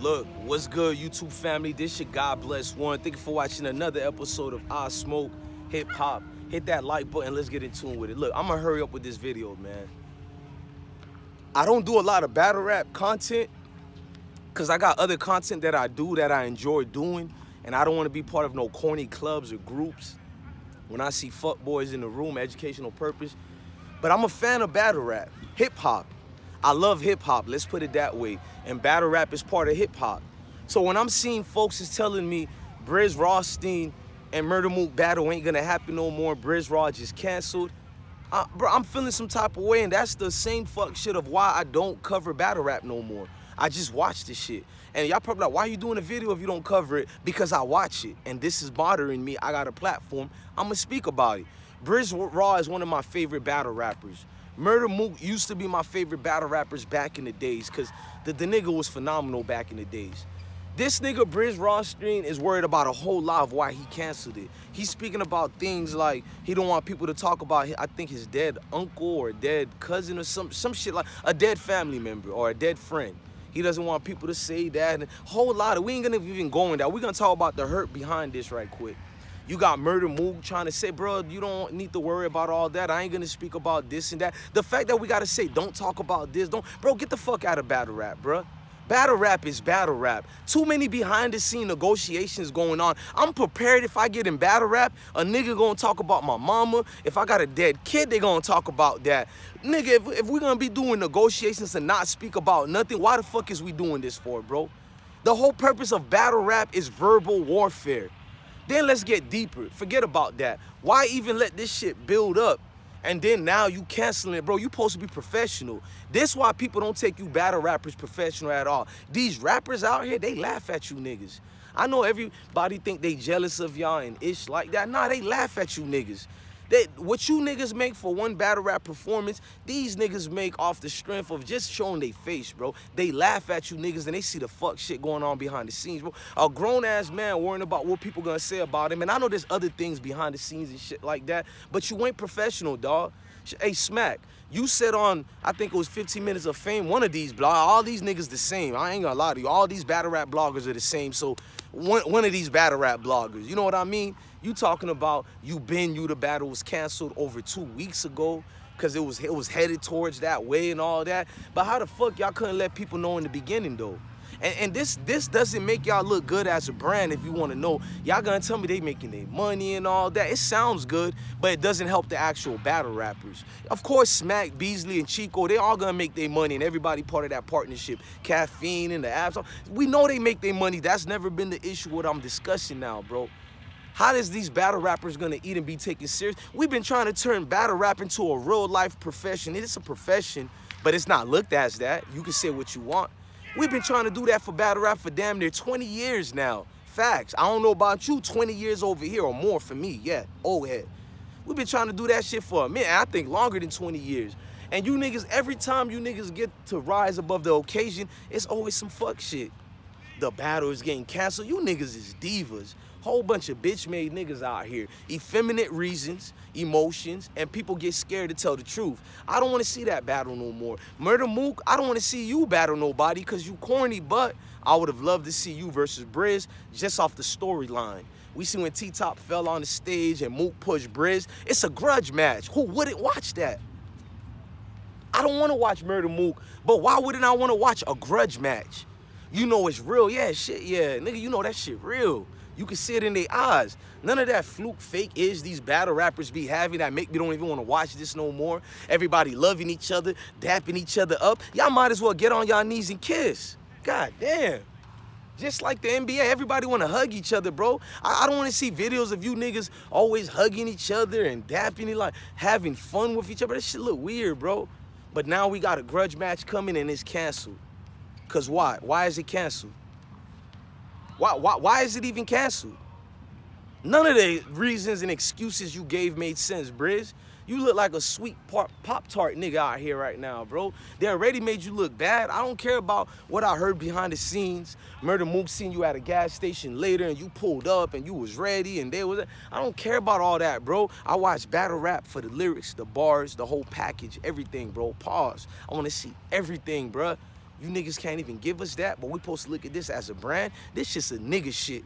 Look, what's good, YouTube family? This your God Bless One. Thank you for watching another episode of I Smoke Hip Hop. Hit that like button. Let's get in tune with it. Look, I'm going to hurry up with this video, man. I don't do a lot of battle rap content because I got other content that I do that I enjoy doing, and I don't want to be part of no corny clubs or groups. When I see fuck boys in the room, educational purpose. But I'm a fan of battle rap, hip hop, I love hip hop, let's put it that way. And battle rap is part of hip hop. So when I'm seeing folks is telling me Briz Rothstein and Murder Mook battle ain't gonna happen no more, Briz Raw just canceled, I, bro, I'm feeling some type of way, and that's the same fuck shit of why I don't cover battle rap no more. I just watch this shit. And y'all probably like, why are you doing a video if you don't cover it? Because I watch it, and this is bothering me. I got a platform, I'ma speak about it. Briz Raw is one of my favorite battle rappers. Murder Mook used to be my favorite battle rappers back in the days because the, the nigga was phenomenal back in the days. This nigga, Briz Rothstein, is worried about a whole lot of why he canceled it. He's speaking about things like he don't want people to talk about, I think, his dead uncle or dead cousin or some, some shit like a dead family member or a dead friend. He doesn't want people to say that. a whole lot of, we ain't gonna even go in that. We're gonna talk about the hurt behind this right quick. You got Murder Moog trying to say, bro, you don't need to worry about all that. I ain't gonna speak about this and that. The fact that we gotta say, don't talk about this, don't, bro, get the fuck out of battle rap, bro. Battle rap is battle rap. Too many behind the scene negotiations going on. I'm prepared if I get in battle rap, a nigga gonna talk about my mama. If I got a dead kid, they gonna talk about that. Nigga, if, if we gonna be doing negotiations and not speak about nothing, why the fuck is we doing this for, bro? The whole purpose of battle rap is verbal warfare. Then let's get deeper. Forget about that. Why even let this shit build up and then now you canceling it, bro. You supposed to be professional. This why people don't take you battle rappers professional at all. These rappers out here, they laugh at you niggas. I know everybody think they jealous of y'all and ish like that. Nah, they laugh at you niggas. That what you niggas make for one battle rap performance, these niggas make off the strength of just showing their face, bro. They laugh at you niggas and they see the fuck shit going on behind the scenes, bro. A grown-ass man worrying about what people gonna say about him. And I know there's other things behind the scenes and shit like that, but you ain't professional, dog. Hey, Smack, you said on, I think it was 15 Minutes of Fame, one of these blog, all these niggas the same. I ain't gonna lie to you. All these battle rap bloggers are the same. So one, one of these battle rap bloggers. You know what I mean? You talking about you been you the battle was canceled over two weeks ago because it was it was headed towards that way and all that. But how the fuck y'all couldn't let people know in the beginning though? And, and this this doesn't make y'all look good as a brand if you want to know. Y'all gonna tell me they making their money and all that. It sounds good, but it doesn't help the actual battle rappers. Of course, Smack, Beasley, and Chico, they all gonna make their money and everybody part of that partnership. Caffeine and the apps. We know they make their money. That's never been the issue what I'm discussing now, bro. How is these battle rappers gonna eat and be taken serious? We've been trying to turn battle rap into a real life profession. It's a profession, but it's not looked as that. You can say what you want. We've been trying to do that for battle rap for damn near 20 years now. Facts. I don't know about you, 20 years over here or more for me. Yeah, old head. We've been trying to do that shit for a minute. I think longer than 20 years. And you niggas, every time you niggas get to rise above the occasion, it's always some fuck shit. The battle is getting canceled. You niggas is divas. Whole bunch of bitch-made niggas out here. Effeminate reasons, emotions, and people get scared to tell the truth. I don't want to see that battle no more. Murder Mook, I don't want to see you battle nobody because you corny, but I would have loved to see you versus Briz just off the storyline. We see when T-Top fell on the stage and Mook pushed Briz. It's a grudge match. Who wouldn't watch that? I don't want to watch Murder Mook, but why wouldn't I want to watch a grudge match? You know it's real. Yeah, shit, yeah. Nigga, you know that shit real. You can see it in their eyes. None of that fluke fake is these battle rappers be having that make me don't even want to watch this no more. Everybody loving each other, dapping each other up. Y'all might as well get on y'all knees and kiss. God damn. Just like the NBA, everybody want to hug each other, bro. I, I don't want to see videos of you niggas always hugging each other and dapping, like having fun with each other. That shit look weird, bro. But now we got a grudge match coming and it's canceled. Cause why? Why is it canceled? Why, why, why is it even canceled? None of the reasons and excuses you gave made sense, Briz. You look like a sweet Pop-Tart nigga out here right now, bro. They already made you look bad. I don't care about what I heard behind the scenes. Murder Mook seen you at a gas station later and you pulled up and you was ready and they was... I don't care about all that, bro. I watch battle rap for the lyrics, the bars, the whole package, everything, bro. Pause. I want to see everything, bro. You niggas can't even give us that, but we supposed to look at this as a brand. This just a nigga shit.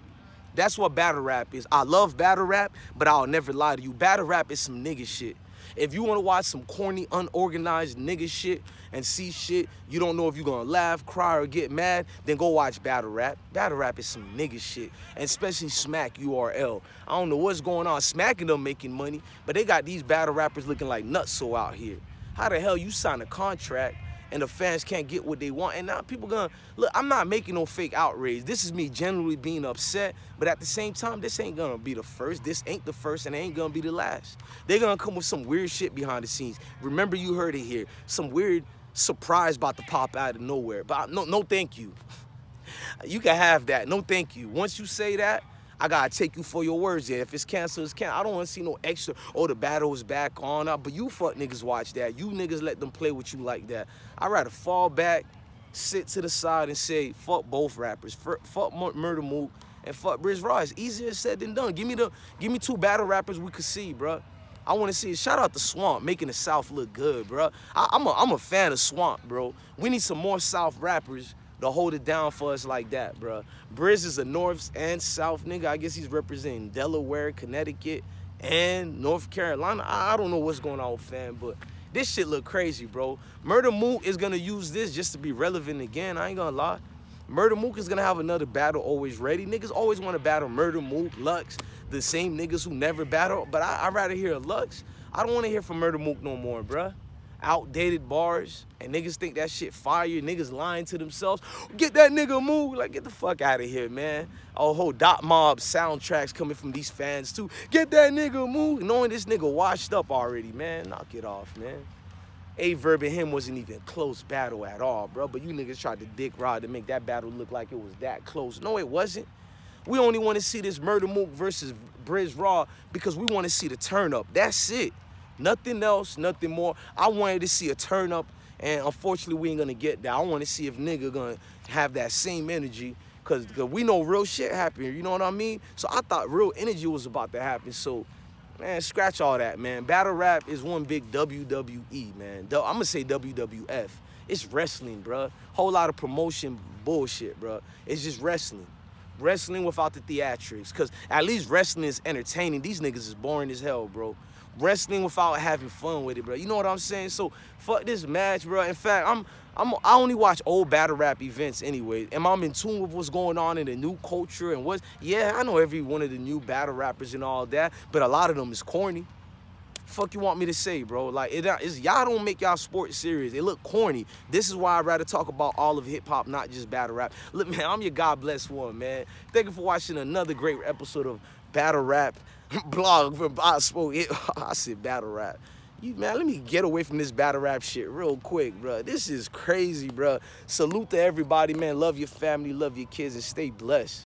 That's what battle rap is. I love battle rap, but I'll never lie to you. Battle rap is some nigga shit. If you want to watch some corny, unorganized nigga shit and see shit, you don't know if you're going to laugh, cry, or get mad, then go watch Battle Rap. Battle Rap is some nigga shit, and especially Smack URL. I don't know what's going on. Smacking them making money, but they got these battle rappers looking like nuts so out here. How the hell you sign a contract and the fans can't get what they want. And now people gonna look. I'm not making no fake outrage. This is me generally being upset, but at the same time, this ain't gonna be the first. This ain't the first, and it ain't gonna be the last. They're gonna come with some weird shit behind the scenes. Remember, you heard it here. Some weird surprise about to pop out of nowhere. But no, no, thank you. You can have that. No, thank you. Once you say that, I gotta take you for your words Yeah, If it's canceled, it's canceled. I don't wanna see no extra, oh, the battle is back on. Uh, but you fuck niggas watch that. You niggas let them play with you like that. I'd rather fall back, sit to the side and say, fuck both rappers. Fuck Murder Mook and fuck Bridge Ross. Easier said than done. Give me the, give me two battle rappers we could see, bruh. I want to see it. Shout out to Swamp, making the South look good, bro. I, am a, I'm a fan of Swamp, bro. We need some more South rappers to hold it down for us like that, bro. Briz is a North and South nigga. I guess he's representing Delaware, Connecticut, and North Carolina. I, I don't know what's going on, with fam, but this shit look crazy, bro. Murder Mook is gonna use this just to be relevant again. I ain't gonna lie. Murder Mook is gonna have another battle always ready. Niggas always wanna battle Murder Mook, Lux, the same niggas who never battle. But I, I'd rather hear Lux. I don't wanna hear from Murder Mook no more, bruh outdated bars and niggas think that shit fire. Niggas lying to themselves. Get that nigga move. Like, get the fuck out of here, man. Oh whole Dot Mob soundtracks coming from these fans, too. Get that nigga move. Knowing this nigga washed up already, man. Knock it off, man. Averb and him wasn't even close battle at all, bro. But you niggas tried to dick rod to make that battle look like it was that close. No, it wasn't. We only want to see this Murder Mook versus Briz Raw because we want to see the turn up. That's it. Nothing else, nothing more. I wanted to see a turn up, and unfortunately, we ain't gonna get that. I want to see if nigga gonna have that same energy, cause, cause we know real shit happening. You know what I mean? So I thought real energy was about to happen. So, man, scratch all that, man. Battle rap is one big WWE, man. I'm gonna say WWF. It's wrestling, bruh. Whole lot of promotion bullshit, bruh. It's just wrestling. Wrestling without the theatrics. Because at least wrestling is entertaining. These niggas is boring as hell, bro. Wrestling without having fun with it, bro. You know what I'm saying? So fuck this match, bro. In fact, I'm I'm I only watch old battle rap events anyway. And I am in tune with what's going on in the new culture and what's yeah, I know every one of the new battle rappers and all that, but a lot of them is corny fuck you want me to say, bro? Like, it, uh, it's y'all don't make y'all sports serious. It look corny. This is why I'd rather talk about all of hip hop, not just battle rap. Look, man, I'm your God bless one, man. Thank you for watching another great episode of Battle Rap blog from Bospo, it. I said battle rap. You man, let me get away from this battle rap shit real quick, bro. This is crazy, bro. Salute to everybody, man. Love your family, love your kids, and stay blessed.